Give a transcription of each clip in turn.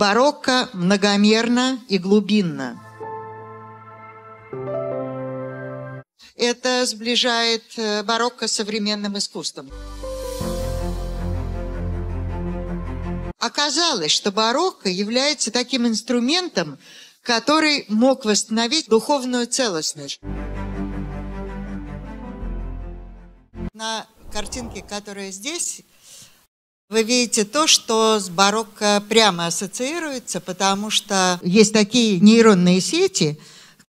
Барокко многомерно и глубинно. Это сближает э, барокко с современным искусством. Оказалось, что барокко является таким инструментом, который мог восстановить духовную целостность. На картинке, которая здесь, вы видите то, что с барокко прямо ассоциируется, потому что есть такие нейронные сети,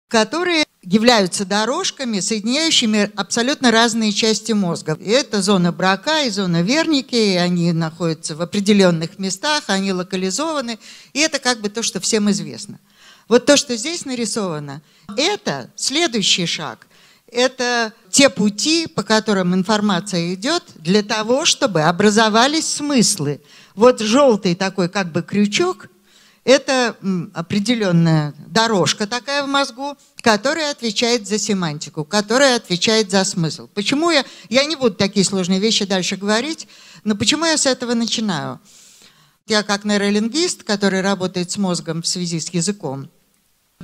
которые являются дорожками, соединяющими абсолютно разные части мозга. И это зона брака и зона верники, и они находятся в определенных местах, они локализованы, и это как бы то, что всем известно. Вот то, что здесь нарисовано, это следующий шаг – это те пути, по которым информация идет, для того, чтобы образовались смыслы. Вот желтый такой как бы крючок – это определенная дорожка такая в мозгу, которая отвечает за семантику, которая отвечает за смысл. Почему я… Я не буду такие сложные вещи дальше говорить, но почему я с этого начинаю? Я как нейролингвист, который работает с мозгом в связи с языком,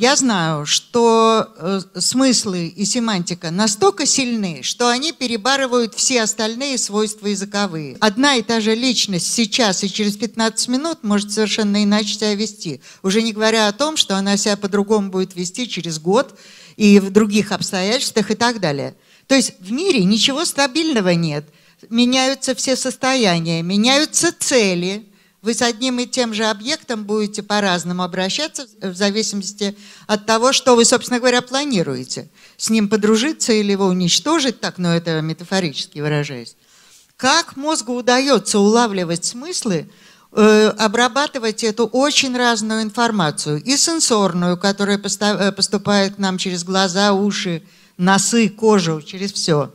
я знаю, что э, смыслы и семантика настолько сильны, что они перебарывают все остальные свойства языковые. Одна и та же личность сейчас и через 15 минут может совершенно иначе себя вести. Уже не говоря о том, что она себя по-другому будет вести через год и в других обстоятельствах и так далее. То есть в мире ничего стабильного нет. Меняются все состояния, меняются цели – вы с одним и тем же объектом будете по-разному обращаться в зависимости от того, что вы, собственно говоря, планируете. С ним подружиться или его уничтожить, так, но ну, это метафорически выражаясь. Как мозгу удается улавливать смыслы, э, обрабатывать эту очень разную информацию, и сенсорную, которая э, поступает к нам через глаза, уши, носы, кожу, через все.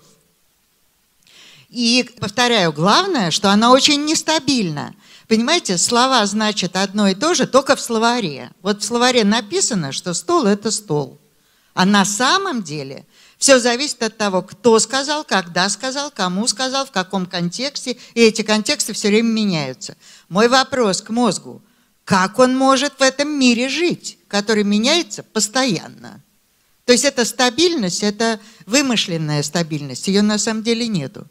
И, повторяю, главное, что она очень нестабильна – Понимаете, слова значат одно и то же, только в словаре. Вот в словаре написано, что стол – это стол. А на самом деле все зависит от того, кто сказал, когда сказал, кому сказал, в каком контексте. И эти контексты все время меняются. Мой вопрос к мозгу. Как он может в этом мире жить, который меняется постоянно? То есть это стабильность, это вымышленная стабильность, ее на самом деле нету.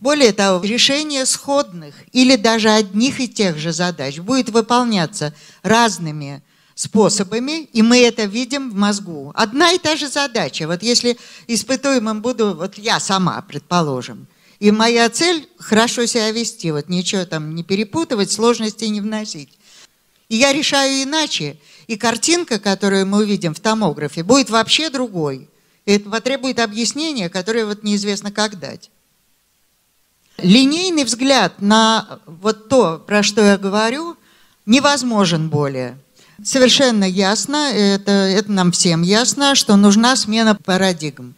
Более того, решение сходных или даже одних и тех же задач будет выполняться разными способами, и мы это видим в мозгу. Одна и та же задача. Вот если испытуемым буду, вот я сама, предположим, и моя цель – хорошо себя вести, вот ничего там не перепутывать, сложностей не вносить. И я решаю иначе, и картинка, которую мы увидим в томографе, будет вообще другой. И это потребует объяснения, которое вот неизвестно как дать. Линейный взгляд на вот то, про что я говорю, невозможен более. Совершенно ясно, это, это нам всем ясно, что нужна смена парадигм.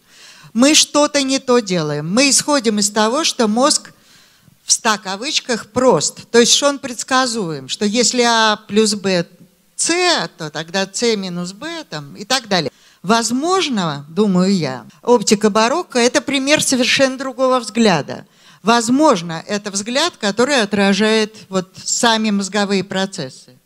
Мы что-то не то делаем. Мы исходим из того, что мозг в ста кавычках прост. То есть что он предсказуем, что если А плюс Б С, то тогда С минус Б там, и так далее. Возможно, думаю я, оптика барокко – это пример совершенно другого взгляда. Возможно, это взгляд, который отражает вот сами мозговые процессы.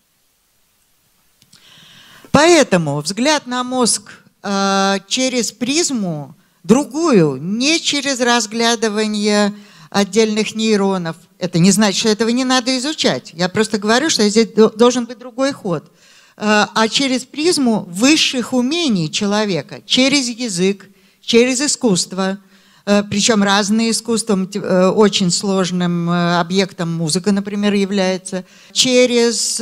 Поэтому взгляд на мозг э, через призму другую, не через разглядывание отдельных нейронов. Это не значит, что этого не надо изучать. Я просто говорю, что здесь должен быть другой ход. Э, а через призму высших умений человека, через язык, через искусство – Э, причем разные искусством, э, очень сложным э, объектом музыка, например, является, через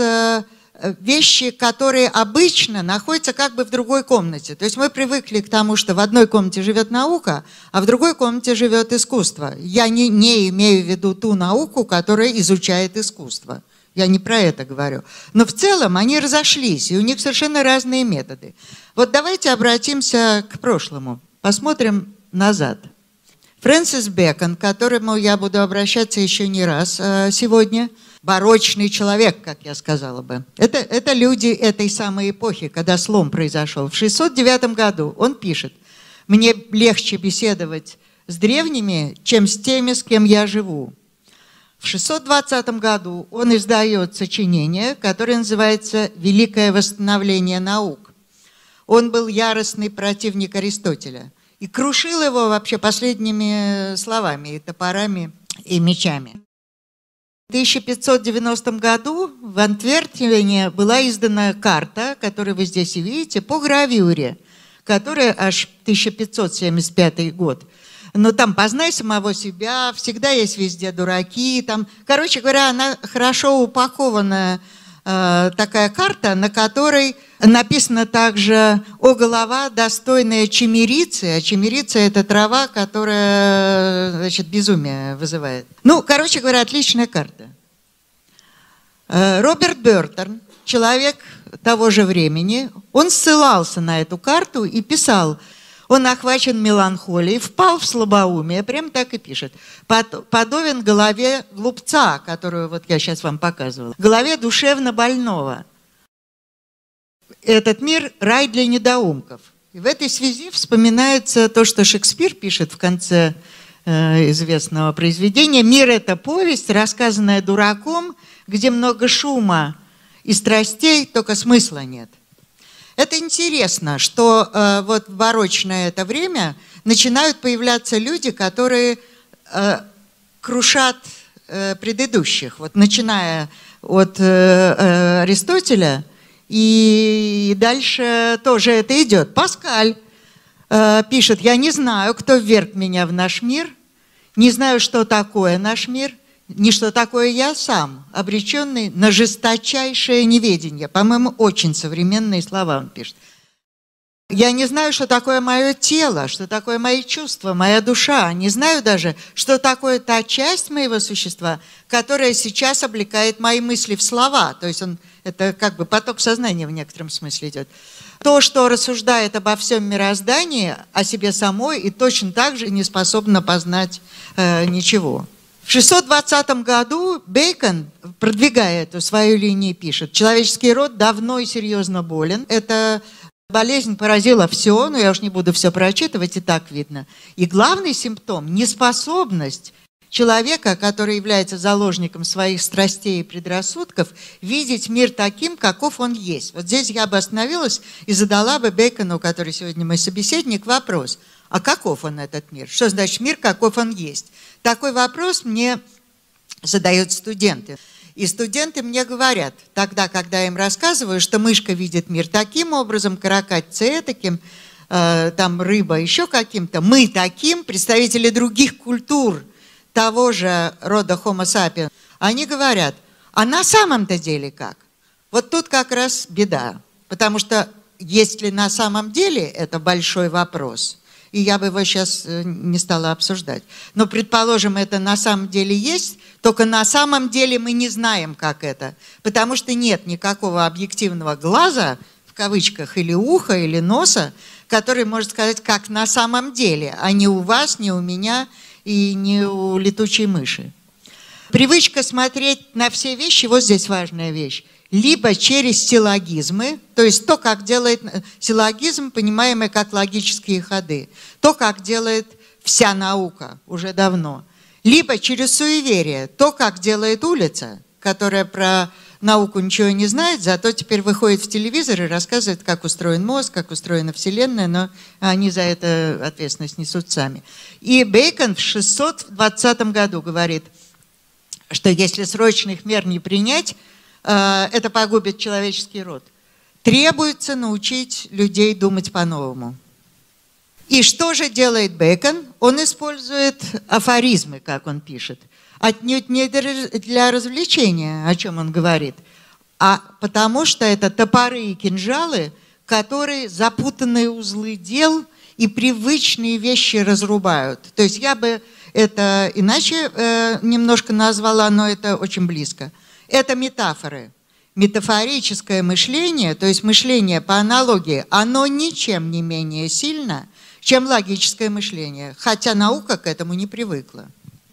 вещи, которые обычно находятся как бы в другой комнате. То есть мы привыкли к тому, что в одной комнате живет наука, а в другой комнате живет искусство. Я не, не имею в виду ту науку, которая изучает искусство. Я не про это говорю. Но в целом они разошлись, и у них совершенно разные методы. Вот давайте обратимся к прошлому. Посмотрим назад. Фрэнсис Бекон, к которому я буду обращаться еще не раз э, сегодня, барочный человек, как я сказала бы. Это, это люди этой самой эпохи, когда слом произошел. В 609 году он пишет, «Мне легче беседовать с древними, чем с теми, с кем я живу». В 620 году он издает сочинение, которое называется «Великое восстановление наук». Он был яростный противник Аристотеля – и крушил его вообще последними э, словами, и топорами, и мечами. В 1590 году в Антвертене была издана карта, которую вы здесь и видите, по гравюре, которая аж 1575 год. Но там «Познай самого себя», «Всегда есть везде дураки». Там, короче говоря, она хорошо упакованная. Э, такая карта, на которой написано также «О голова, достойная чемерицы». А чемерица – это трава, которая значит, безумие вызывает. Ну, короче говоря, отличная карта. Э, Роберт Бертон, человек того же времени, он ссылался на эту карту и писал – он охвачен меланхолией, впал в слабоумие, прям так и пишет. Подобен голове глупца, которую вот я сейчас вам показывала, голове душевно больного. Этот мир – рай для недоумков. И в этой связи вспоминается то, что Шекспир пишет в конце э, известного произведения. «Мир – это повесть, рассказанная дураком, где много шума и страстей, только смысла нет». Это интересно, что э, вот в барочное это время начинают появляться люди, которые э, крушат э, предыдущих, вот начиная от э, э, Аристотеля, и дальше тоже это идет. Паскаль э, пишет, я не знаю, кто вверг меня в наш мир, не знаю, что такое наш мир – не что такое я сам, обреченный на жесточайшее неведение. По-моему, очень современные слова он пишет. Я не знаю, что такое мое тело, что такое мои чувства, моя душа. Не знаю даже, что такое та часть моего существа, которая сейчас облекает мои мысли в слова. То есть он, это как бы поток сознания в некотором смысле идет. То, что рассуждает обо всем мироздании, о себе самой, и точно так же не способно познать э, ничего. В 620 году Бейкон, продвигая эту свою линию, пишет, человеческий род давно и серьезно болен. Это болезнь поразила все, но я уж не буду все прочитывать, и так видно. И главный симптом – неспособность человека, который является заложником своих страстей и предрассудков, видеть мир таким, каков он есть. Вот здесь я бы остановилась и задала бы Бейкону, который сегодня мой собеседник, вопрос – а каков он этот мир? Что значит мир, каков он есть? Такой вопрос мне задают студенты. И студенты мне говорят, тогда, когда я им рассказываю, что мышка видит мир таким образом, каракатица этаким, э, там рыба еще каким-то, мы таким, представители других культур того же рода Homo sapiens, они говорят, а на самом-то деле как? Вот тут как раз беда, потому что есть ли на самом деле, это большой вопрос – и я бы его сейчас э, не стала обсуждать. Но, предположим, это на самом деле есть, только на самом деле мы не знаем, как это, потому что нет никакого объективного глаза, в кавычках, или уха, или носа, который может сказать, как на самом деле, а не у вас, не у меня и не у летучей мыши. Привычка смотреть на все вещи, вот здесь важная вещь, либо через силлогизмы, то есть то, как делает э, силлогизм, понимаемый как логические ходы, то, как делает вся наука уже давно, либо через суеверие, то, как делает улица, которая про науку ничего не знает, зато теперь выходит в телевизор и рассказывает, как устроен мозг, как устроена Вселенная, но они за это ответственность несут сами. И Бейкон в 620 году говорит, что если срочных мер не принять, Э, это погубит человеческий род. Требуется научить людей думать по-новому. И что же делает Бекон? Он использует афоризмы, как он пишет. Отнюдь не для развлечения, о чем он говорит, а потому что это топоры и кинжалы, которые запутанные узлы дел и привычные вещи разрубают. То есть я бы это иначе э, немножко назвала, но это очень близко – это метафоры. Метафорическое мышление, то есть мышление по аналогии, оно ничем не менее сильно, чем логическое мышление, хотя наука к этому не привыкла.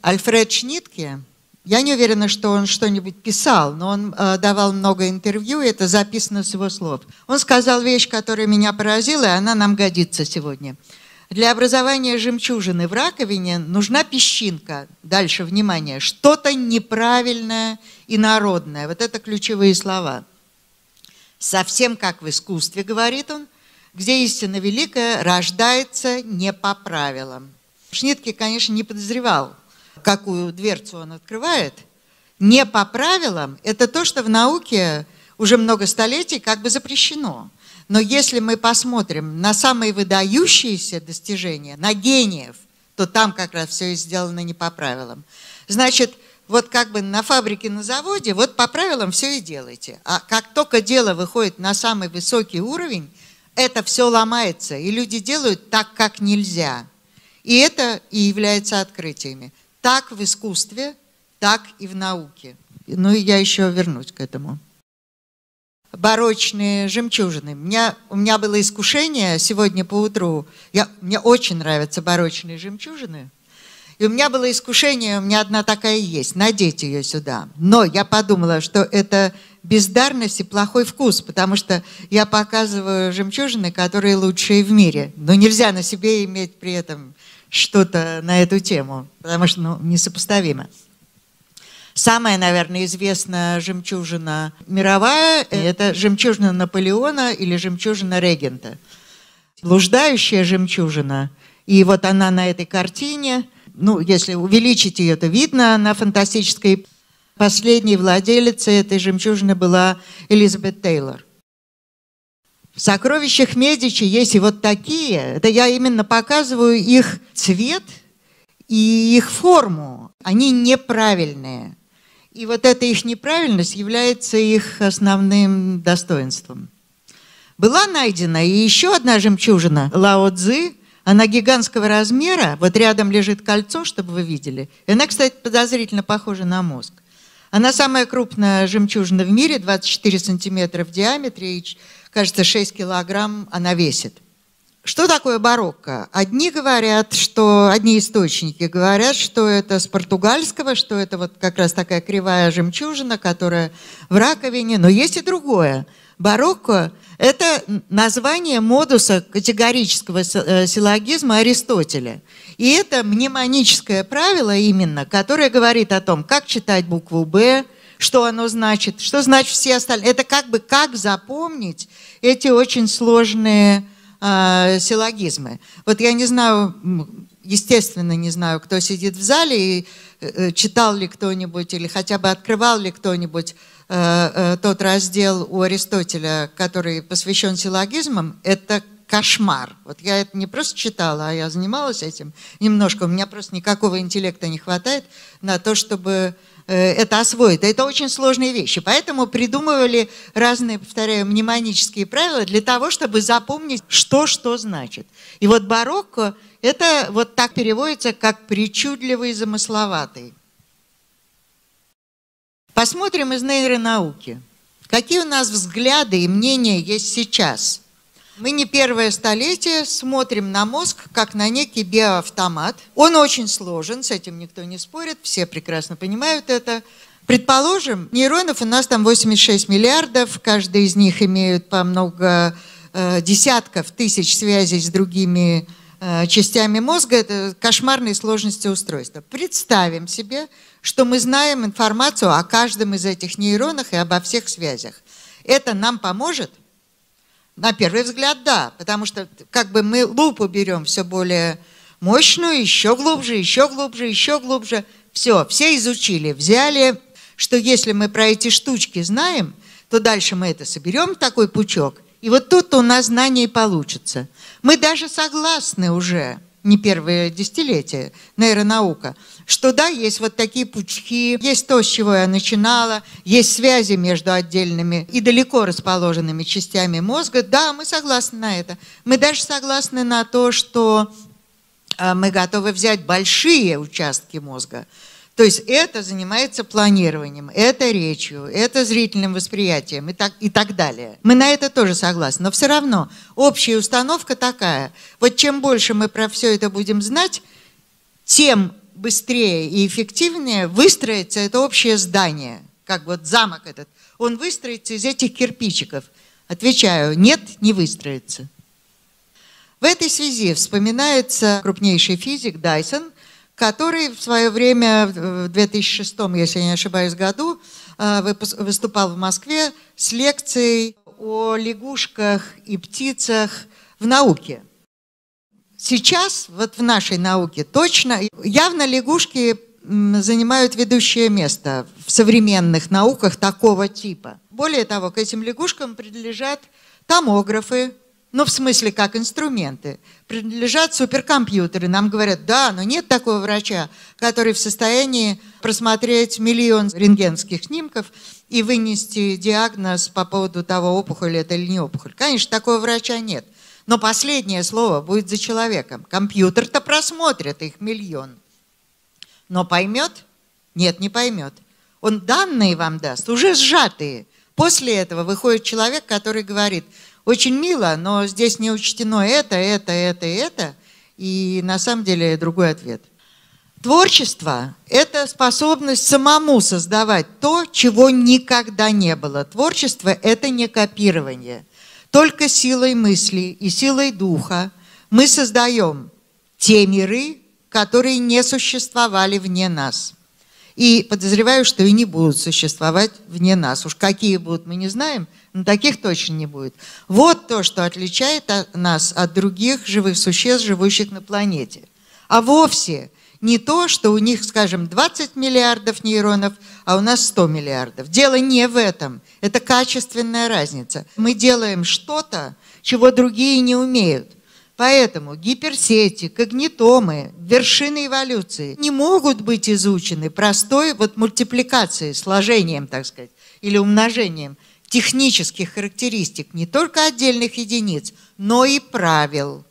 Альфред Шнитке, я не уверена, что он что-нибудь писал, но он э, давал много интервью, и это записано с его слов. Он сказал вещь, которая меня поразила, и она нам годится сегодня. Для образования жемчужины в раковине нужна песчинка. Дальше, внимание, что-то неправильное и народное. Вот это ключевые слова. Совсем как в искусстве, говорит он, где истина великая рождается не по правилам. Шнитке, конечно, не подозревал, какую дверцу он открывает. Не по правилам – это то, что в науке уже много столетий как бы запрещено. Но если мы посмотрим на самые выдающиеся достижения, на гениев, то там как раз все и сделано не по правилам. Значит, вот как бы на фабрике, на заводе, вот по правилам все и делайте. А как только дело выходит на самый высокий уровень, это все ломается, и люди делают так, как нельзя. И это и является открытиями. Так в искусстве, так и в науке. Ну и я еще вернусь к этому. Барочные жемчужины. У меня, у меня было искушение сегодня по утру. Я, мне очень нравятся барочные жемчужины. И у меня было искушение, у меня одна такая есть, надеть ее сюда. Но я подумала, что это бездарность и плохой вкус, потому что я показываю жемчужины, которые лучшие в мире. Но нельзя на себе иметь при этом что-то на эту тему, потому что ну, несопоставимо. Самая, наверное, известная жемчужина мировая – это жемчужина Наполеона или жемчужина Регента. Блуждающая жемчужина, и вот она на этой картине – ну, если увеличить ее, то видно, она фантастическая. Последней владелицей этой жемчужины была Элизабет Тейлор. В сокровищах Медичи есть и вот такие. Это я именно показываю их цвет и их форму. Они неправильные. И вот эта их неправильность является их основным достоинством. Была найдена и еще одна жемчужина Лао Цзы, она гигантского размера, вот рядом лежит кольцо, чтобы вы видели. И она, кстати, подозрительно похожа на мозг. Она самая крупная жемчужина в мире, 24 сантиметра в диаметре и, кажется, 6 килограмм она весит. Что такое барокко? Одни говорят, что одни источники говорят, что это с португальского, что это вот как раз такая кривая жемчужина, которая в раковине. Но есть и другое. Барокко это название модуса категорического э, силлогизма Аристотеля. И это мнемоническое правило именно, которое говорит о том, как читать букву «Б», что оно значит, что значит все остальные. Это как бы как запомнить эти очень сложные э, силлогизмы. Вот я не знаю, естественно, не знаю, кто сидит в зале, и, э, э, читал ли кто-нибудь или хотя бы открывал ли кто-нибудь Э, э, тот раздел у Аристотеля, который посвящен силлогизмам, это кошмар. Вот я это не просто читала, а я занималась этим немножко. У меня просто никакого интеллекта не хватает на то, чтобы э, это освоить. Это очень сложные вещи. Поэтому придумывали разные, повторяю, мнемонические правила для того, чтобы запомнить, что что значит. И вот барокко, это вот так переводится, как причудливый, замысловатый. Посмотрим из нейронауки. Какие у нас взгляды и мнения есть сейчас? Мы не первое столетие смотрим на мозг как на некий биоавтомат. Он очень сложен, с этим никто не спорит, все прекрасно понимают это. Предположим, нейронов у нас там 86 миллиардов, каждый из них имеет по много э, десятков тысяч связей с другими э, частями мозга. Это кошмарные сложности устройства. Представим себе, что мы знаем информацию о каждом из этих нейронах и обо всех связях. Это нам поможет? На первый взгляд, да, потому что как бы мы лупу берем все более мощную, еще глубже, еще глубже, еще глубже. Все, все изучили, взяли, что если мы про эти штучки знаем, то дальше мы это соберем, такой пучок, и вот тут у нас знание получится. Мы даже согласны уже – не первые десятилетия, нейронаука, что да, есть вот такие пучки, есть то, с чего я начинала, есть связи между отдельными и далеко расположенными частями мозга. Да, мы согласны на это. Мы даже согласны на то, что а, мы готовы взять большие участки мозга – то есть это занимается планированием, это речью, это зрительным восприятием и так, и так далее. Мы на это тоже согласны. Но все равно общая установка такая. Вот чем больше мы про все это будем знать, тем быстрее и эффективнее выстроится это общее здание. Как вот замок этот. Он выстроится из этих кирпичиков. Отвечаю, нет, не выстроится. В этой связи вспоминается крупнейший физик Дайсон – который в свое время, в 2006, если я не ошибаюсь, году э, выступал в Москве с лекцией о лягушках и птицах в науке. Сейчас, вот в нашей науке точно, явно лягушки занимают ведущее место в современных науках такого типа. Более того, к этим лягушкам принадлежат томографы, ну, в смысле, как инструменты, принадлежат суперкомпьютеры. Нам говорят, да, но нет такого врача, который в состоянии просмотреть миллион рентгенских снимков и вынести диагноз по поводу того, опухоль это или не опухоль. Конечно, такого врача нет. Но последнее слово будет за человеком. Компьютер-то просмотрит их миллион. Но поймет? Нет, не поймет. Он данные вам даст, уже сжатые. После этого выходит человек, который говорит – очень мило, но здесь не учтено это, это, это, это. И на самом деле другой ответ. Творчество – это способность самому создавать то, чего никогда не было. Творчество – это не копирование. Только силой мысли и силой духа мы создаем те миры, которые не существовали вне нас – и подозреваю, что и не будут существовать вне нас. Уж какие будут, мы не знаем, но таких точно не будет. Вот то, что отличает нас от других живых существ, живущих на планете. А вовсе не то, что у них, скажем, 20 миллиардов нейронов, а у нас 100 миллиардов. Дело не в этом. Это качественная разница. Мы делаем что-то, чего другие не умеют. Поэтому гиперсети, когнитомы, вершины эволюции не могут быть изучены простой вот мультипликацией, сложением, так сказать, или умножением технических характеристик не только отдельных единиц, но и правил,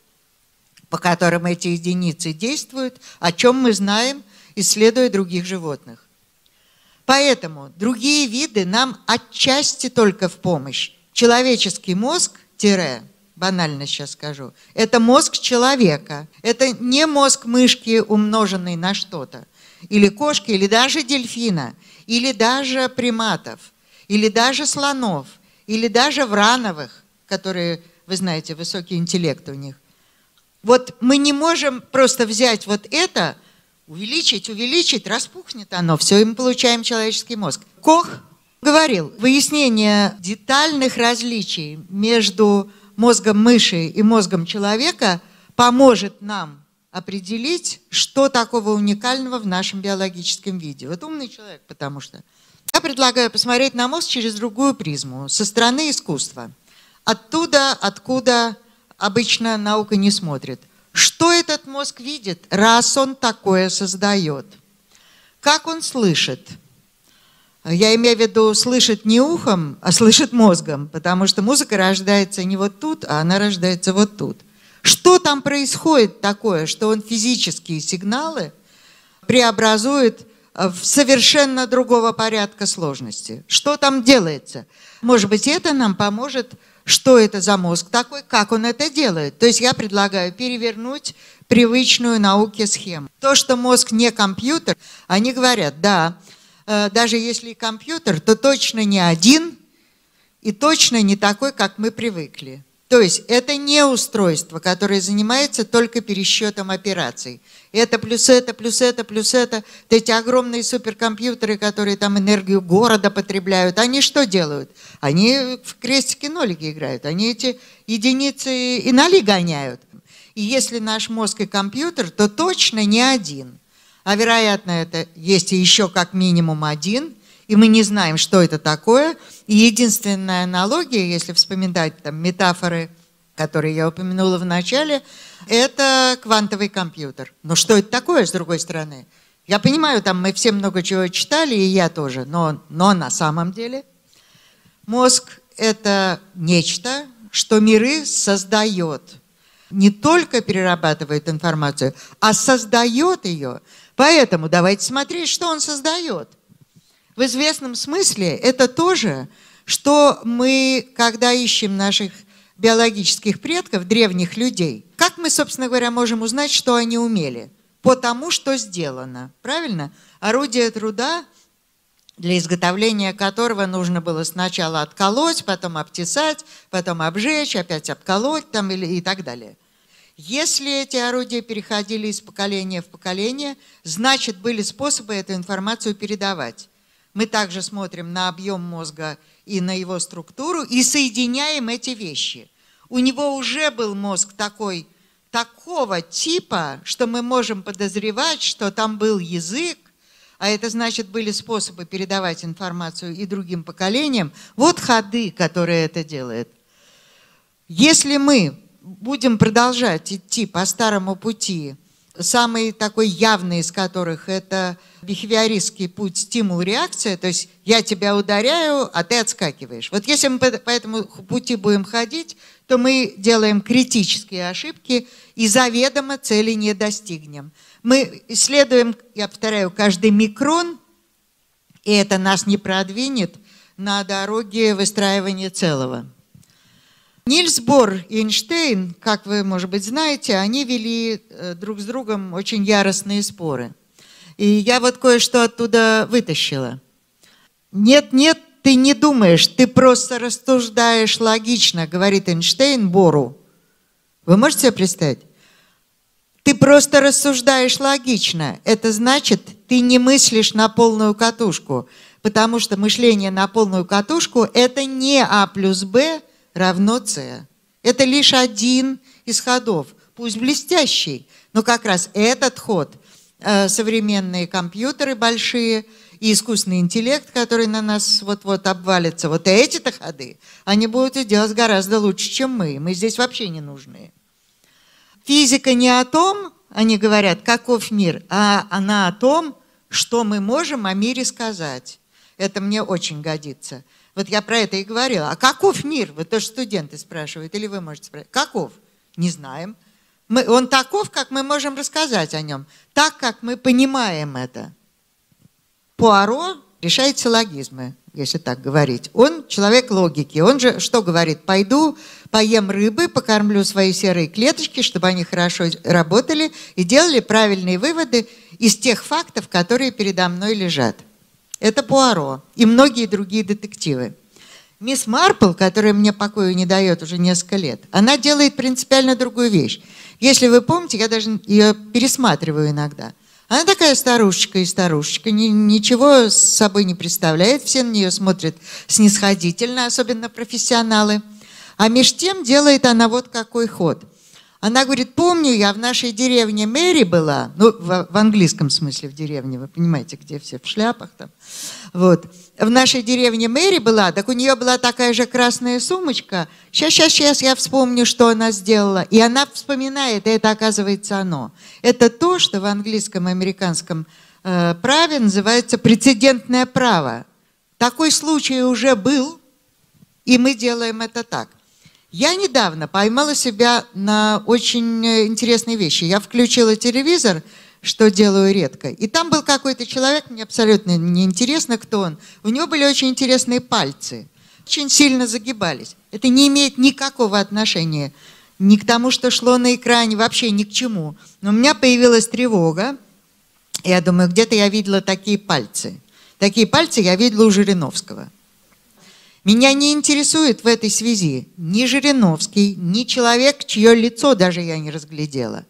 по которым эти единицы действуют, о чем мы знаем, исследуя других животных. Поэтому другие виды нам отчасти только в помощь. Человеческий мозг – тире – банально сейчас скажу, это мозг человека. Это не мозг мышки, умноженный на что-то. Или кошки, или даже дельфина, или даже приматов, или даже слонов, или даже врановых, которые, вы знаете, высокий интеллект у них. Вот мы не можем просто взять вот это, увеличить, увеличить, распухнет оно, все, и мы получаем человеческий мозг. Кох говорил, выяснение детальных различий между мозгом мыши и мозгом человека поможет нам определить, что такого уникального в нашем биологическом виде. Вот умный человек, потому что. Я предлагаю посмотреть на мозг через другую призму, со стороны искусства. Оттуда, откуда обычно наука не смотрит. Что этот мозг видит, раз он такое создает? Как он слышит? Я имею в виду слышит не ухом, а слышит мозгом, потому что музыка рождается не вот тут, а она рождается вот тут. Что там происходит такое, что он физические сигналы преобразует в совершенно другого порядка сложности? Что там делается? Может быть, это нам поможет, что это за мозг такой, как он это делает. То есть я предлагаю перевернуть привычную науке схему. То, что мозг не компьютер, они говорят, да, Э, даже если и компьютер, то точно не один и точно не такой, как мы привыкли. То есть это не устройство, которое занимается только пересчетом операций. Это плюс это, плюс это, плюс это. Вот эти огромные суперкомпьютеры, которые там энергию города потребляют, они что делают? Они в крестики-нолики играют. Они эти единицы и нали гоняют. И если наш мозг и компьютер, то точно не один а вероятно это есть еще как минимум один, и мы не знаем, что это такое. И единственная аналогия, если вспоминать там, метафоры, которые я упомянула в начале, это квантовый компьютер. Но что это такое, с другой стороны? Я понимаю, там мы все много чего читали, и я тоже, но, но на самом деле мозг – это нечто, что миры создает. Не только перерабатывает информацию, а создает ее, Поэтому давайте смотреть, что он создает. В известном смысле это тоже, что мы, когда ищем наших биологических предков, древних людей, как мы, собственно говоря, можем узнать, что они умели? По тому, что сделано. Правильно? Орудие труда для изготовления которого нужно было сначала отколоть, потом обтесать, потом обжечь, опять обколоть там, или, и так далее. Если эти орудия переходили из поколения в поколение, значит, были способы эту информацию передавать. Мы также смотрим на объем мозга и на его структуру и соединяем эти вещи. У него уже был мозг такой, такого типа, что мы можем подозревать, что там был язык, а это значит, были способы передавать информацию и другим поколениям. Вот ходы, которые это делает. Если мы будем продолжать идти по старому пути. Самый такой явный из которых – это бихевиористский путь стимул-реакция, то есть я тебя ударяю, а ты отскакиваешь. Вот если мы по этому пути будем ходить, то мы делаем критические ошибки и заведомо цели не достигнем. Мы исследуем, я повторяю, каждый микрон, и это нас не продвинет на дороге выстраивания целого. Нильс Бор и Эйнштейн, как вы, может быть, знаете, они вели э, друг с другом очень яростные споры. И я вот кое-что оттуда вытащила. «Нет-нет, ты не думаешь, ты просто рассуждаешь логично», говорит Эйнштейн Бору. Вы можете себе представить? Ты просто рассуждаешь логично. Это значит, ты не мыслишь на полную катушку, потому что мышление на полную катушку – это не А плюс Б, равно С. Это лишь один из ходов, пусть блестящий, но как раз этот ход э, современные компьютеры большие и искусственный интеллект, который на нас вот-вот обвалится, вот эти-то ходы, они будут делать гораздо лучше, чем мы. Мы здесь вообще не нужны. Физика не о том, они говорят, каков мир, а она о том, что мы можем о мире сказать. Это мне очень годится. Вот я про это и говорила. А каков мир? Вот тоже студенты спрашивают, или вы можете спросить. Каков? Не знаем. Мы, он таков, как мы можем рассказать о нем, так, как мы понимаем это. Пуаро решает силлогизмы, если так говорить. Он человек логики. Он же что говорит? Пойду, поем рыбы, покормлю свои серые клеточки, чтобы они хорошо работали и делали правильные выводы из тех фактов, которые передо мной лежат. Это Пуаро и многие другие детективы. Мисс Марпл, которая мне покоя не дает уже несколько лет, она делает принципиально другую вещь. Если вы помните, я даже ее пересматриваю иногда. Она такая старушечка и старушечка, ни, ничего с собой не представляет, все на нее смотрят снисходительно, особенно профессионалы. А меж тем делает она вот какой ход – она говорит, помню, я в нашей деревне Мэри была, ну, в, в английском смысле в деревне, вы понимаете, где все в шляпах там. Вот. В нашей деревне Мэри была, так у нее была такая же красная сумочка. Сейчас, сейчас, сейчас я вспомню, что она сделала. И она вспоминает, и это оказывается оно. Это то, что в английском и американском э, праве называется прецедентное право. Такой случай уже был, и мы делаем это так. Я недавно поймала себя на очень э, интересные вещи. Я включила телевизор, что делаю редко. И там был какой-то человек, мне абсолютно неинтересно, кто он. У него были очень интересные пальцы. Очень сильно загибались. Это не имеет никакого отношения ни к тому, что шло на экране, вообще ни к чему. Но у меня появилась тревога. Я думаю, где-то я видела такие пальцы. Такие пальцы я видела у Жириновского. Меня не интересует в этой связи ни Жириновский, ни человек, чье лицо даже я не разглядела.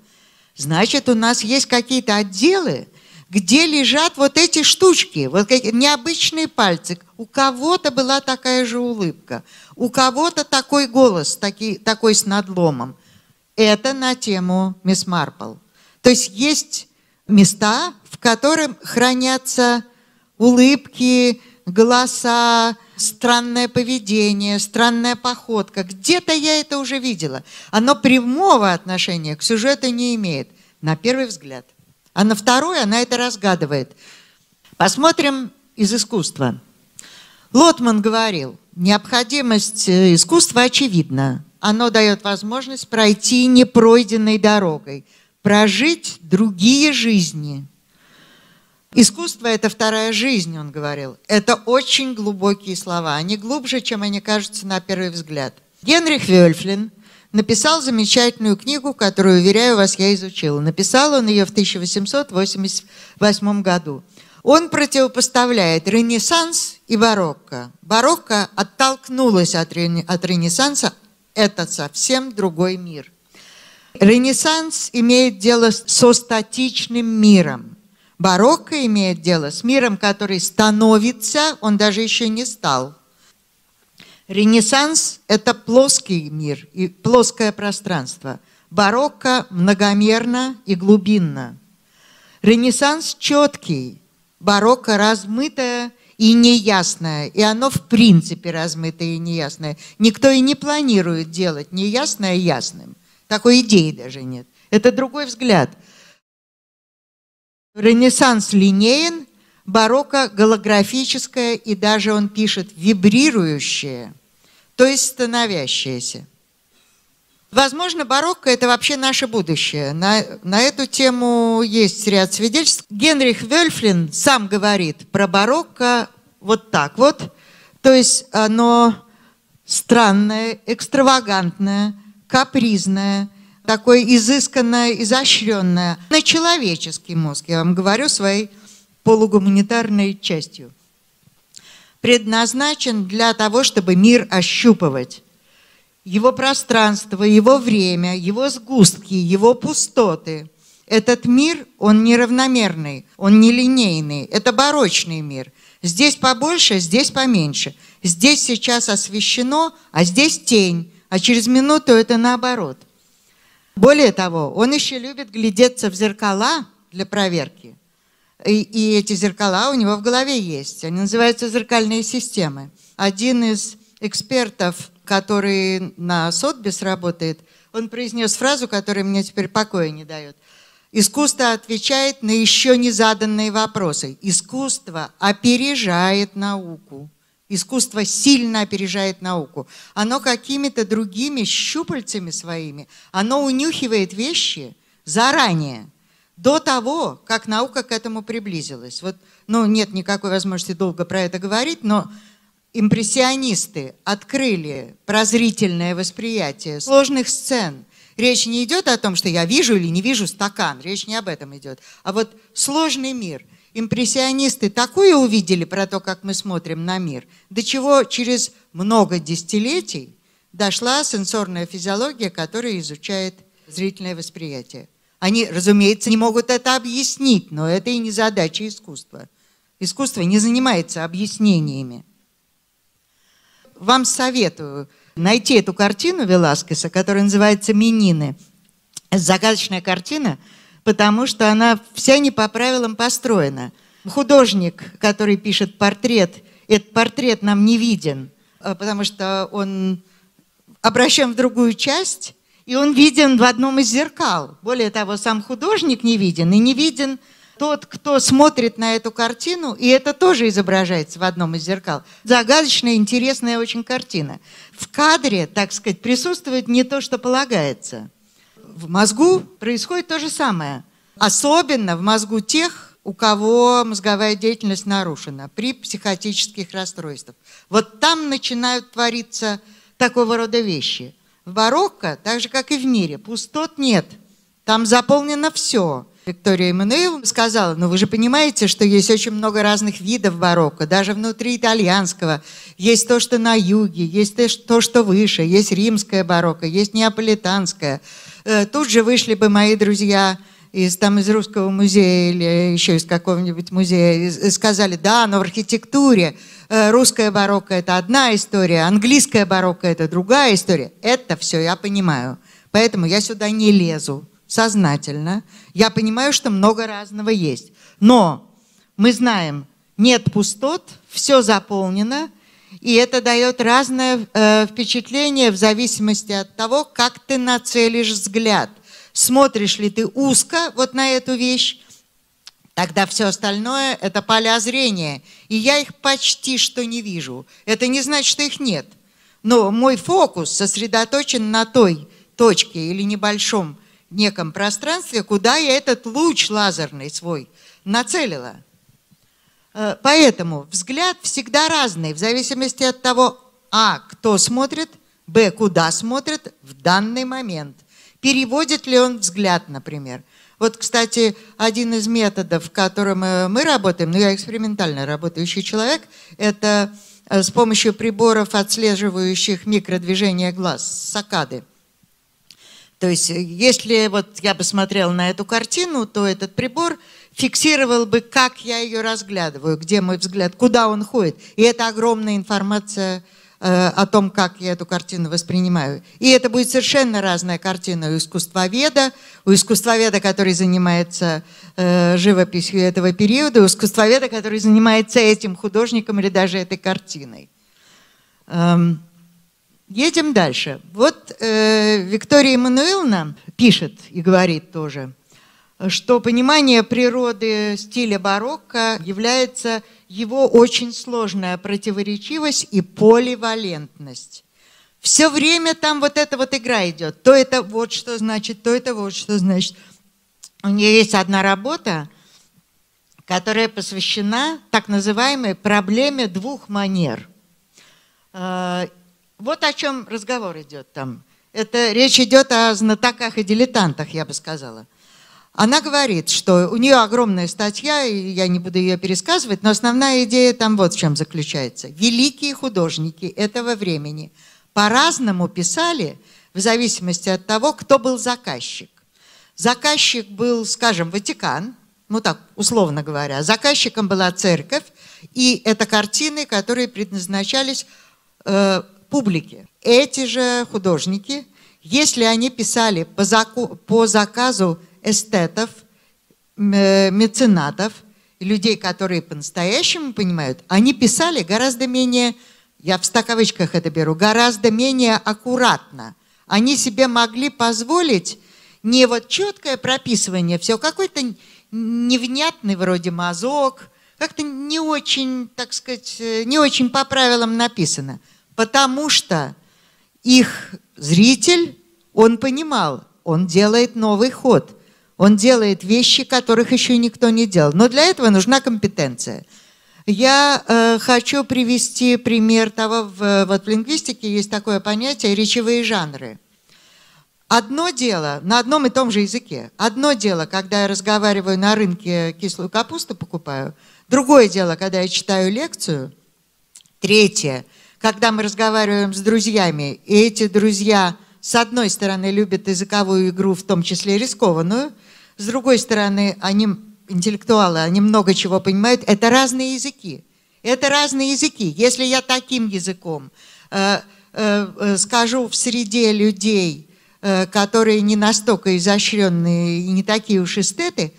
Значит, у нас есть какие-то отделы, где лежат вот эти штучки, вот необычный пальцы. У кого-то была такая же улыбка, у кого-то такой голос, таки, такой с надломом. Это на тему мисс Марпл. То есть есть места, в которых хранятся улыбки, голоса, странное поведение, странная походка. Где-то я это уже видела. Оно прямого отношения к сюжету не имеет, на первый взгляд. А на второй она это разгадывает. Посмотрим из искусства. Лотман говорил, необходимость э, искусства очевидна. Оно дает возможность пройти непройденной дорогой, прожить другие жизни, Искусство – это вторая жизнь, он говорил. Это очень глубокие слова. Они глубже, чем они кажутся на первый взгляд. Генрих Вёльфлин написал замечательную книгу, которую, уверяю вас, я изучила. Написал он ее в 1888 году. Он противопоставляет Ренессанс и барокко. Барокко оттолкнулась от, рен... от Ренессанса. Это совсем другой мир. Ренессанс имеет дело со статичным миром. Барокко имеет дело с миром, который становится, он даже еще не стал. Ренессанс – это плоский мир и плоское пространство. Барокко многомерно и глубинно. Ренессанс четкий, барокко размытое и неясное, и оно в принципе размытое и неясное. Никто и не планирует делать неясное ясным. Такой идеи даже нет. Это другой взгляд – Ренессанс линеен, барокко голографическое, и даже он пишет вибрирующее, то есть становящееся. Возможно, барокко – это вообще наше будущее. На, на эту тему есть ряд свидетельств. Генрих Вельфлин сам говорит про барокко вот так вот. То есть оно странное, экстравагантное, капризное – такое изысканное, изощренное, на человеческий мозг, я вам говорю, своей полугуманитарной частью, предназначен для того, чтобы мир ощупывать. Его пространство, его время, его сгустки, его пустоты. Этот мир, он неравномерный, он нелинейный, это барочный мир. Здесь побольше, здесь поменьше. Здесь сейчас освещено, а здесь тень, а через минуту это наоборот – более того, он еще любит глядеться в зеркала для проверки. И, и эти зеркала у него в голове есть. Они называются зеркальные системы. Один из экспертов, который на Сотбис работает, он произнес фразу, которая мне теперь покоя не дает. Искусство отвечает на еще не заданные вопросы. Искусство опережает науку. Искусство сильно опережает науку. Оно какими-то другими щупальцами своими, оно унюхивает вещи заранее, до того, как наука к этому приблизилась. Вот, ну, нет никакой возможности долго про это говорить, но импрессионисты открыли прозрительное восприятие сложных сцен. Речь не идет о том, что я вижу или не вижу стакан, речь не об этом идет, а вот сложный мир – Импрессионисты такое увидели про то, как мы смотрим на мир, до чего через много десятилетий дошла сенсорная физиология, которая изучает зрительное восприятие. Они, разумеется, не могут это объяснить, но это и не задача искусства. Искусство не занимается объяснениями. Вам советую найти эту картину Веласкеса, которая называется «Менины». Загадочная картина – потому что она вся не по правилам построена. Художник, который пишет портрет, этот портрет нам не виден, а, потому что он обращен в другую часть, и он виден в одном из зеркал. Более того, сам художник не виден, и не виден тот, кто смотрит на эту картину, и это тоже изображается в одном из зеркал. Загадочная, интересная очень картина. В кадре, так сказать, присутствует не то, что полагается в мозгу происходит то же самое. Особенно в мозгу тех, у кого мозговая деятельность нарушена при психотических расстройствах. Вот там начинают твориться такого рода вещи. В барокко, так же как и в мире, пустот нет. Там заполнено все. Виктория Эммануил сказала, ну вы же понимаете, что есть очень много разных видов барокко, даже внутри итальянского. Есть то, что на юге, есть то, что выше, есть римская барокко, есть неаполитанское. Э, тут же вышли бы мои друзья из, там, из Русского музея или еще из какого-нибудь музея, и сказали, да, но в архитектуре э, русская барокко – это одна история, английская барокко – это другая история. Это все я понимаю. Поэтому я сюда не лезу сознательно. Я понимаю, что много разного есть. Но мы знаем, нет пустот, все заполнено, и это дает разное э, впечатление в зависимости от того, как ты нацелишь взгляд. Смотришь ли ты узко вот на эту вещь, Тогда все остальное – это поля зрения. И я их почти что не вижу. Это не значит, что их нет. Но мой фокус сосредоточен на той точке или небольшом неком пространстве, куда я этот луч лазерный свой нацелила. Э, поэтому взгляд всегда разный в зависимости от того, а, кто смотрит, б, куда смотрит в данный момент. Переводит ли он взгляд, например. Вот, кстати, один из методов, которым э, мы работаем, ну я экспериментально работающий человек, это э, с помощью приборов, отслеживающих микродвижение глаз, сакады. То есть, э, если вот я бы смотрела на эту картину, то этот прибор фиксировал бы, как я ее разглядываю, где мой взгляд, куда он ходит. И это огромная информация э, о том, как я эту картину воспринимаю. И это будет совершенно разная картина у искусствоведа, у искусствоведа, который занимается э, живописью этого периода, у искусствоведа, который занимается этим художником или даже этой картиной. Эм. Едем дальше. Вот э, Виктория Эммануиловна пишет и говорит тоже, что понимание природы стиля барокко является его очень сложная противоречивость и поливалентность. Все время там вот эта вот игра идет. То это вот что значит, то это вот что значит. У нее есть одна работа, которая посвящена так называемой проблеме двух манер. Э, вот о чем разговор идет там. Это речь идет о знатоках и дилетантах, я бы сказала. Она говорит, что у нее огромная статья, и я не буду ее пересказывать, но основная идея там вот в чем заключается. Великие художники этого времени по-разному писали в зависимости от того, кто был заказчик. Заказчик был, скажем, Ватикан, ну так, условно говоря. Заказчиком была церковь, и это картины, которые предназначались э, публике. Эти же художники, если они писали по, заку, по заказу эстетов, э, меценатов, людей, которые по-настоящему понимают, они писали гораздо менее, я в стаковычках это беру, гораздо менее аккуратно. Они себе могли позволить не вот четкое прописывание, все какой-то невнятный вроде мазок, как-то не очень, так сказать, э, не очень по правилам написано – потому что их зритель, он понимал, он делает новый ход, он делает вещи, которых еще никто не делал. Но для этого нужна компетенция. Я э, хочу привести пример того, в, вот в лингвистике есть такое понятие речевые жанры. Одно дело, на одном и том же языке, одно дело, когда я разговариваю на рынке, кислую капусту покупаю, другое дело, когда я читаю лекцию, третье – когда мы разговариваем с друзьями, и эти друзья, с одной стороны, любят языковую игру, в том числе рискованную, с другой стороны, они интеллектуалы, они много чего понимают, это разные языки. Это разные языки. Если я таким языком э, э, э, скажу в среде людей, э, которые не настолько изощренные и не такие уж эстеты,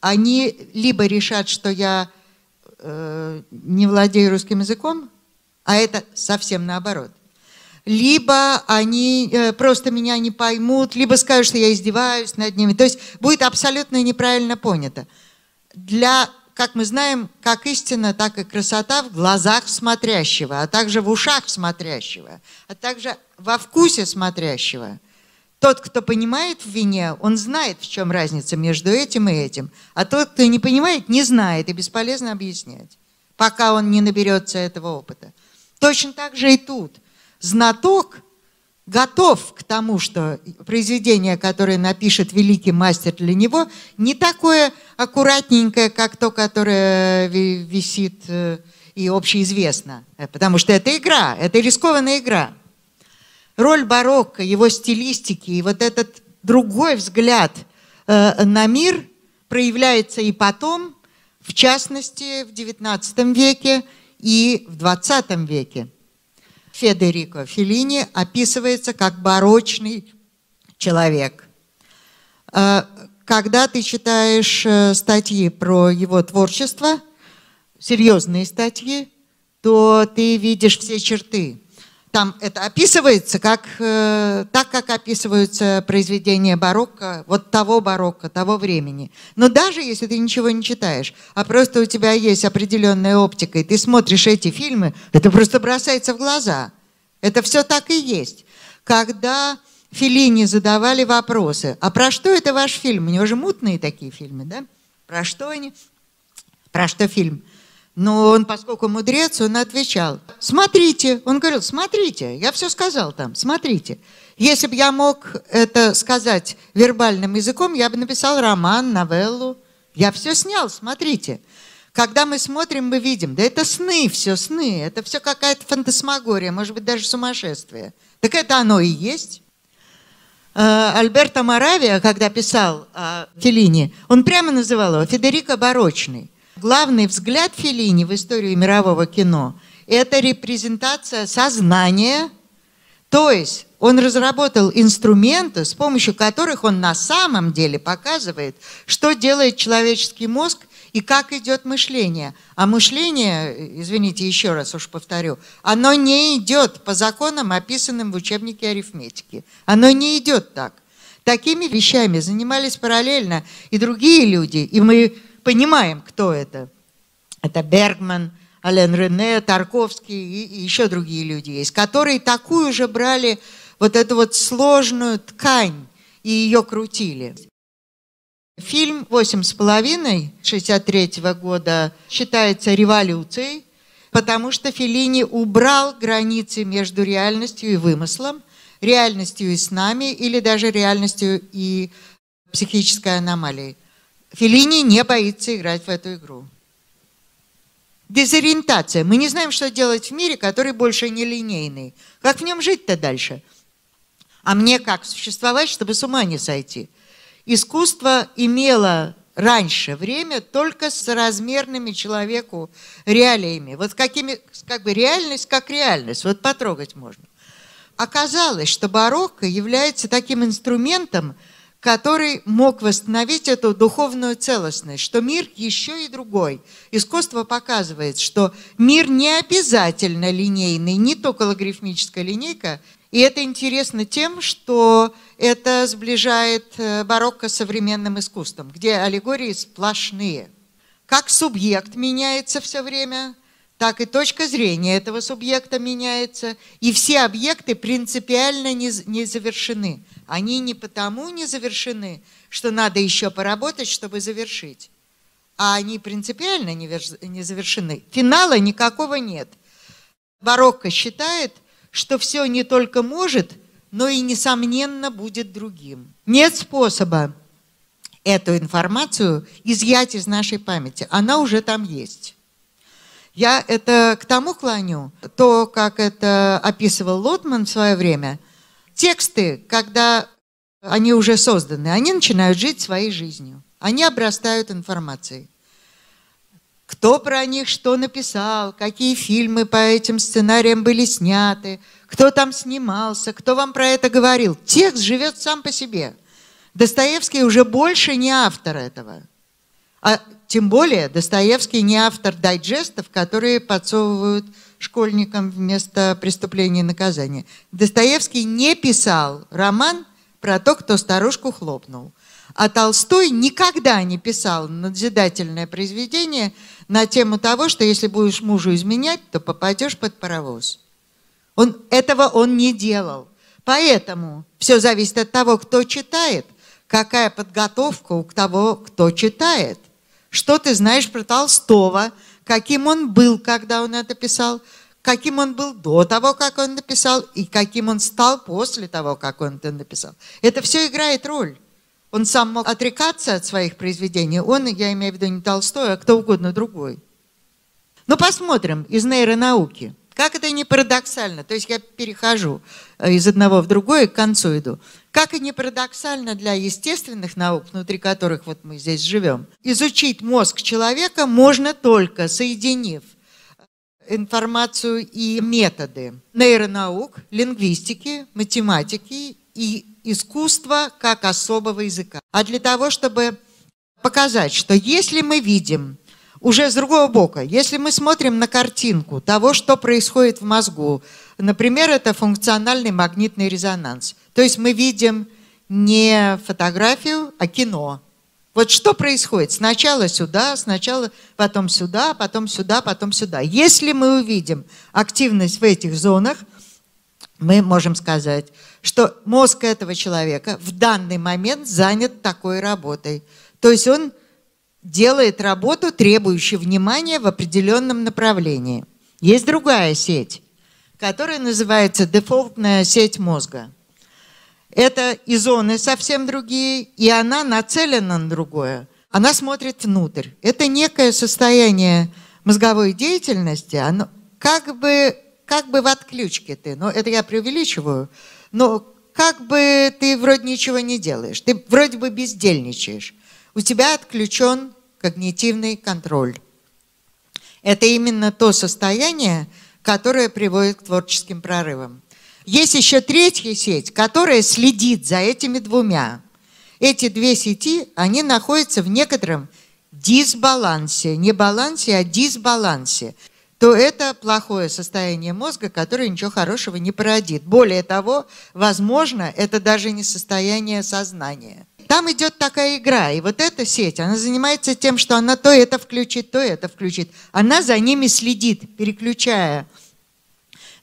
они либо решат, что я э, не владею русским языком, а это совсем наоборот. Либо они э, просто меня не поймут, либо скажут, что я издеваюсь над ними. То есть будет абсолютно неправильно понято. Для, как мы знаем, как истина, так и красота в глазах смотрящего, а также в ушах смотрящего, а также во вкусе смотрящего – тот, кто понимает в вине, он знает, в чем разница между этим и этим. А тот, кто не понимает, не знает, и бесполезно объяснять, пока он не наберется этого опыта. Точно так же и тут. Знаток готов к тому, что произведение, которое напишет великий мастер для него, не такое аккуратненькое, как то, которое висит э, и общеизвестно. Э, потому что это игра, это рискованная игра. Роль барокко, его стилистики и вот этот другой взгляд э, на мир проявляется и потом, в частности, в XIX веке – и в 20 веке Федерико Феллини описывается как барочный человек. Э, когда ты читаешь э, статьи про его творчество, серьезные статьи, то ты видишь все черты там это описывается как, э, так, как описываются произведения барокко, вот того барокко, того времени. Но даже если ты ничего не читаешь, а просто у тебя есть определенная оптика, и ты смотришь эти фильмы, это просто бросается в глаза. Это все так и есть. Когда Филини задавали вопросы, а про что это ваш фильм? У него же мутные такие фильмы, да? Про что они? Про что фильм? Но он, поскольку мудрец, он отвечал, смотрите, он говорил, смотрите, я все сказал там, смотрите. Если бы я мог это сказать вербальным языком, я бы написал роман, новеллу. Я все снял, смотрите. Когда мы смотрим, мы видим, да это сны, все сны, это все какая-то фантасмагория, может быть, даже сумасшествие. Так это оно и есть. А, Альберто Моравия, когда писал о Феллини, он прямо называл его Федерико Барочный. Главный взгляд Феллини в историю мирового кино – это репрезентация сознания, то есть он разработал инструменты, с помощью которых он на самом деле показывает, что делает человеческий мозг и как идет мышление. А мышление, извините, еще раз уж повторю, оно не идет по законам, описанным в учебнике арифметики. Оно не идет так. Такими вещами занимались параллельно и другие люди, и мы понимаем, кто это. Это Бергман, Ален Рене, Тарковский и еще другие люди есть, которые такую же брали вот эту вот сложную ткань и ее крутили. Фильм «Восемь с половиной» 63 года считается революцией, потому что Феллини убрал границы между реальностью и вымыслом, реальностью и снами, или даже реальностью и психической аномалией. Феллини не боится играть в эту игру. Дезориентация. Мы не знаем, что делать в мире, который больше не линейный. Как в нем жить-то дальше? А мне как существовать, чтобы с ума не сойти? Искусство имело раньше время только с размерными человеку реалиями. Вот какими, как бы реальность как реальность, вот потрогать можно. Оказалось, что барокко является таким инструментом, который мог восстановить эту духовную целостность, что мир еще и другой. Искусство показывает, что мир не обязательно линейный, не только логарифмическая линейка. И это интересно тем, что это сближает э, барокко с современным искусством, где аллегории сплошные. Как субъект меняется все время – так и точка зрения этого субъекта меняется, и все объекты принципиально не, не завершены. Они не потому не завершены, что надо еще поработать, чтобы завершить, а они принципиально не, не завершены. Финала никакого нет. Барокко считает, что все не только может, но и, несомненно, будет другим. Нет способа эту информацию изъять из нашей памяти. Она уже там есть. Я это к тому клоню, то, как это описывал Лотман в свое время. Тексты, когда они уже созданы, они начинают жить своей жизнью. Они обрастают информацией. Кто про них что написал, какие фильмы по этим сценариям были сняты, кто там снимался, кто вам про это говорил. Текст живет сам по себе. Достоевский уже больше не автор этого. А тем более Достоевский не автор дайджестов, которые подсовывают школьникам вместо преступления и наказания. Достоевский не писал роман про то, кто старушку хлопнул. А Толстой никогда не писал надзидательное произведение на тему того, что если будешь мужу изменять, то попадешь под паровоз. Он, этого он не делал. Поэтому все зависит от того, кто читает, какая подготовка у того, кто читает что ты знаешь про Толстого, каким он был, когда он это писал, каким он был до того, как он написал, и каким он стал после того, как он это написал. Это все играет роль. Он сам мог отрекаться от своих произведений. Он, я имею в виду не Толстой, а кто угодно другой. Но ну, посмотрим из нейронауки. Как это не парадоксально, то есть я перехожу э, из одного в другое, к концу иду. Как и не парадоксально для естественных наук, внутри которых вот мы здесь живем, изучить мозг человека можно только соединив э, информацию и методы нейронаук, лингвистики, математики и искусства как особого языка. А для того, чтобы показать, что если мы видим уже с другого бока, если мы смотрим на картинку того, что происходит в мозгу, например, это функциональный магнитный резонанс – то есть мы видим не фотографию, а кино. Вот что происходит? Сначала сюда, сначала потом сюда, потом сюда, потом сюда. Если мы увидим активность в этих зонах, мы можем сказать, что мозг этого человека в данный момент занят такой работой. То есть он делает работу, требующую внимания в определенном направлении. Есть другая сеть, которая называется дефолтная сеть мозга. Это и зоны совсем другие, и она нацелена на другое. Она смотрит внутрь. Это некое состояние мозговой деятельности, оно как бы, как бы в отключке ты, но это я преувеличиваю, но как бы ты вроде ничего не делаешь, ты вроде бы бездельничаешь. У тебя отключен когнитивный контроль. Это именно то состояние, которое приводит к творческим прорывам. Есть еще третья сеть, которая следит за этими двумя. Эти две сети, они находятся в некотором дисбалансе. Не балансе, а дисбалансе. То это плохое состояние мозга, которое ничего хорошего не породит. Более того, возможно, это даже не состояние сознания. Там идет такая игра, и вот эта сеть, она занимается тем, что она то это включит, то это включит. Она за ними следит, переключая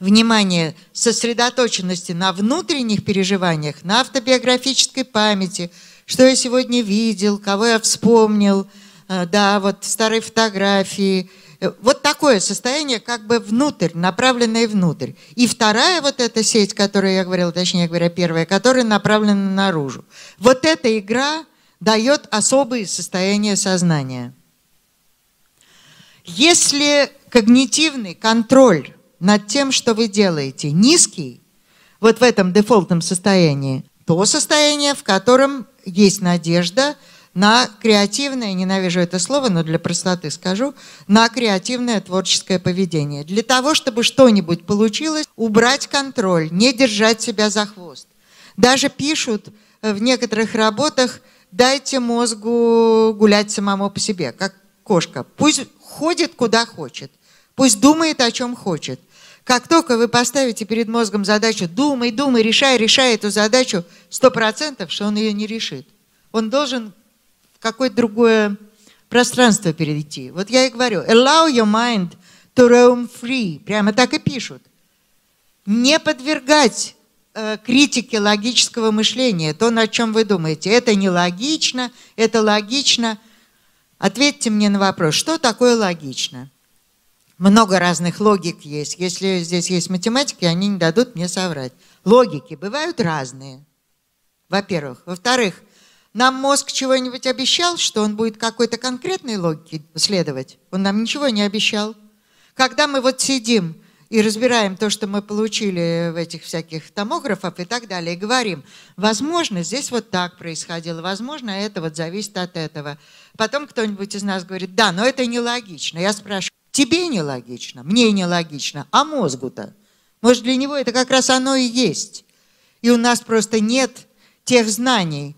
внимание сосредоточенности на внутренних переживаниях, на автобиографической памяти, что я сегодня видел, кого я вспомнил, э, да, вот старые фотографии. Э, вот такое состояние как бы внутрь, направленное внутрь. И вторая вот эта сеть, которую я говорила, точнее говоря, первая, которая направлена наружу. Вот эта игра дает особые состояния сознания. Если когнитивный контроль над тем, что вы делаете, низкий, вот в этом дефолтном состоянии, то состояние, в котором есть надежда на креативное, ненавижу это слово, но для простоты скажу, на креативное творческое поведение. Для того, чтобы что-нибудь получилось, убрать контроль, не держать себя за хвост. Даже пишут в некоторых работах «дайте мозгу гулять самому по себе», как кошка. Пусть ходит куда хочет, пусть думает о чем хочет – как только вы поставите перед мозгом задачу «думай, думай, решай, решай эту задачу», 100% что он ее не решит. Он должен в какое-то другое пространство перейти. Вот я и говорю, allow your mind to roam free. Прямо так и пишут. Не подвергать э, критике логического мышления то, над чем вы думаете. Это нелогично, это логично. Ответьте мне на вопрос, что такое логично? много разных логик есть. Если здесь есть математики, они не дадут мне соврать. Логики бывают разные, во-первых. Во-вторых, нам мозг чего-нибудь обещал, что он будет какой-то конкретной логике следовать? Он нам ничего не обещал. Когда мы вот сидим и разбираем то, что мы получили в этих всяких томографов и так далее, и говорим, возможно, здесь вот так происходило, возможно, это вот зависит от этого. Потом кто-нибудь из нас говорит, да, но это нелогично. Я спрашиваю, Тебе нелогично, мне нелогично, а мозгу-то? Может, для него это как раз оно и есть. И у нас просто нет тех знаний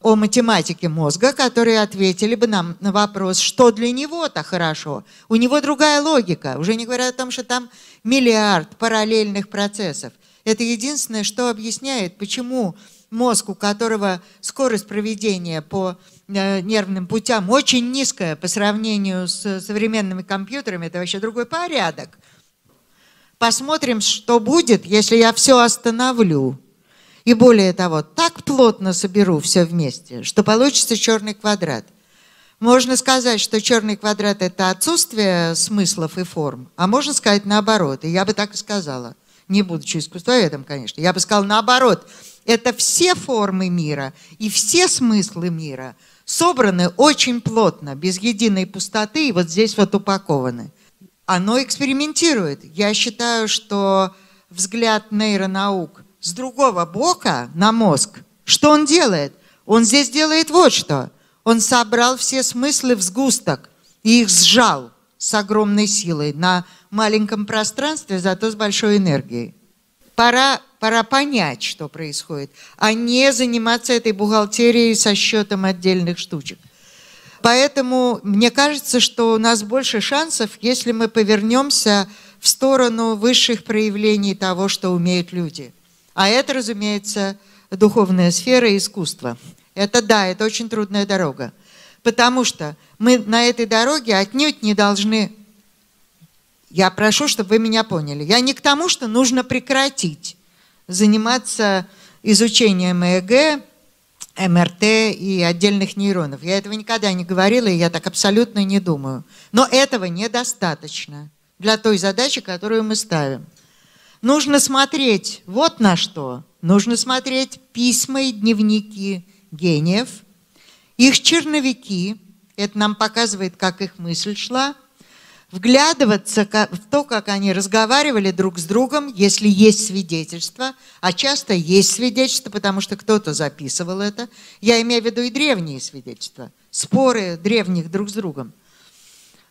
о математике мозга, которые ответили бы нам на вопрос, что для него-то хорошо. У него другая логика, уже не говоря о том, что там миллиард параллельных процессов. Это единственное, что объясняет, почему мозг, у которого скорость проведения по Э, нервным путям очень низкая по сравнению с современными компьютерами. Это вообще другой порядок. Посмотрим, что будет, если я все остановлю. И более того, так плотно соберу все вместе, что получится черный квадрат. Можно сказать, что черный квадрат – это отсутствие смыслов и форм, а можно сказать наоборот. И я бы так и сказала, не будучи искусствоведом, конечно. Я бы сказала наоборот. Это все формы мира и все смыслы мира – собраны очень плотно, без единой пустоты, и вот здесь вот упакованы. Оно экспериментирует. Я считаю, что взгляд нейронаук с другого бока на мозг, что он делает? Он здесь делает вот что. Он собрал все смыслы в сгусток и их сжал с огромной силой на маленьком пространстве, зато с большой энергией. Пора пора понять, что происходит, а не заниматься этой бухгалтерией со счетом отдельных штучек. Поэтому мне кажется, что у нас больше шансов, если мы повернемся в сторону высших проявлений того, что умеют люди. А это, разумеется, духовная сфера и искусство. Это да, это очень трудная дорога. Потому что мы на этой дороге отнюдь не должны... Я прошу, чтобы вы меня поняли. Я не к тому, что нужно прекратить заниматься изучением ЭЭГ, МРТ и отдельных нейронов. Я этого никогда не говорила, и я так абсолютно не думаю. Но этого недостаточно для той задачи, которую мы ставим. Нужно смотреть вот на что. Нужно смотреть письма и дневники гениев, их черновики. Это нам показывает, как их мысль шла – вглядываться в то, как они разговаривали друг с другом, если есть свидетельство, а часто есть свидетельство, потому что кто-то записывал это. Я имею в виду и древние свидетельства, споры древних друг с другом.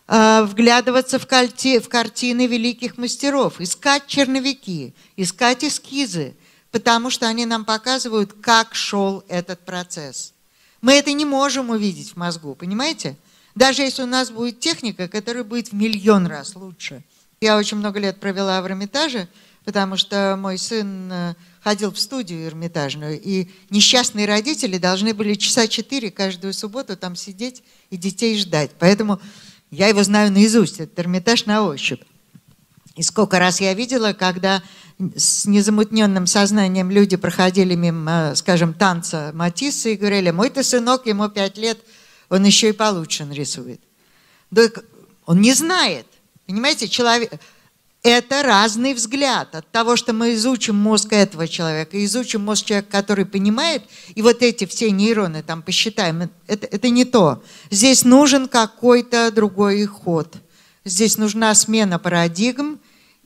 А, вглядываться в, карти, в картины великих мастеров, искать черновики, искать эскизы, потому что они нам показывают, как шел этот процесс. Мы это не можем увидеть в мозгу, понимаете? Понимаете? Даже если у нас будет техника, которая будет в миллион раз лучше. Я очень много лет провела в Эрмитаже, потому что мой сын э, ходил в студию Эрмитажную, и несчастные родители должны были часа четыре каждую субботу там сидеть и детей ждать. Поэтому я его знаю наизусть, этот Эрмитаж на ощупь. И сколько раз я видела, когда с незамутненным сознанием люди проходили мимо, э, скажем, танца Матисса и говорили, мой ты сынок, ему пять лет, он еще и получше нарисует. Он не знает. Понимаете, человек... Это разный взгляд от того, что мы изучим мозг этого человека, изучим мозг человека, который понимает, и вот эти все нейроны там посчитаем, это, это не то. Здесь нужен какой-то другой ход. Здесь нужна смена парадигм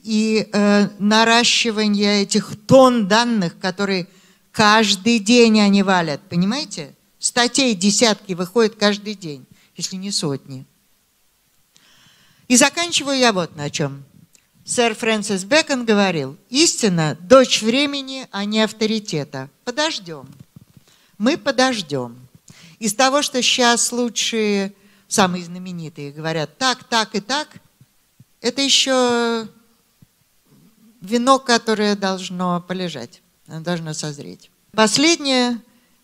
и э, наращивание этих тонн данных, которые каждый день они валят, понимаете? Статей десятки выходят каждый день, если не сотни. И заканчиваю я вот на чем. Сэр Фрэнсис Бэкон говорил, истина – дочь времени, а не авторитета. Подождем. Мы подождем. Из того, что сейчас лучшие, самые знаменитые говорят так, так и так, это еще вино, которое должно полежать, должно созреть. Последнее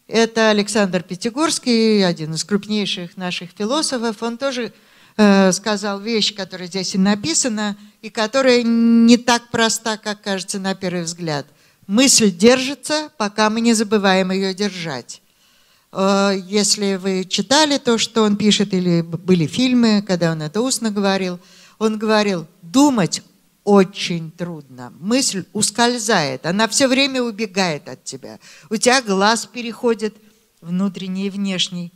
это Александр Пятигорский, один из крупнейших наших философов. Он тоже э, сказал вещь, которая здесь и написана, и которая не так проста, как кажется на первый взгляд. Мысль держится, пока мы не забываем ее держать. Э, если вы читали то, что он пишет, или были фильмы, когда он это устно говорил, он говорил, думать очень трудно. Мысль ускользает, она все время убегает от тебя. У тебя глаз переходит внутренний и внешний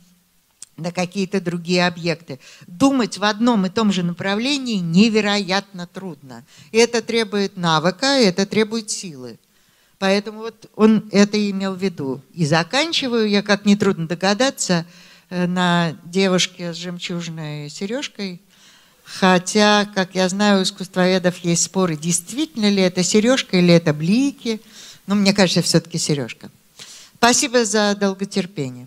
на какие-то другие объекты. Думать в одном и том же направлении невероятно трудно. И это требует навыка, и это требует силы. Поэтому вот он это имел в виду. И заканчиваю я, как нетрудно догадаться, э, на девушке с жемчужной сережкой – Хотя, как я знаю, у искусствоведов есть споры, действительно ли это сережка или это блики. Но мне кажется, все-таки сережка. Спасибо за долготерпение.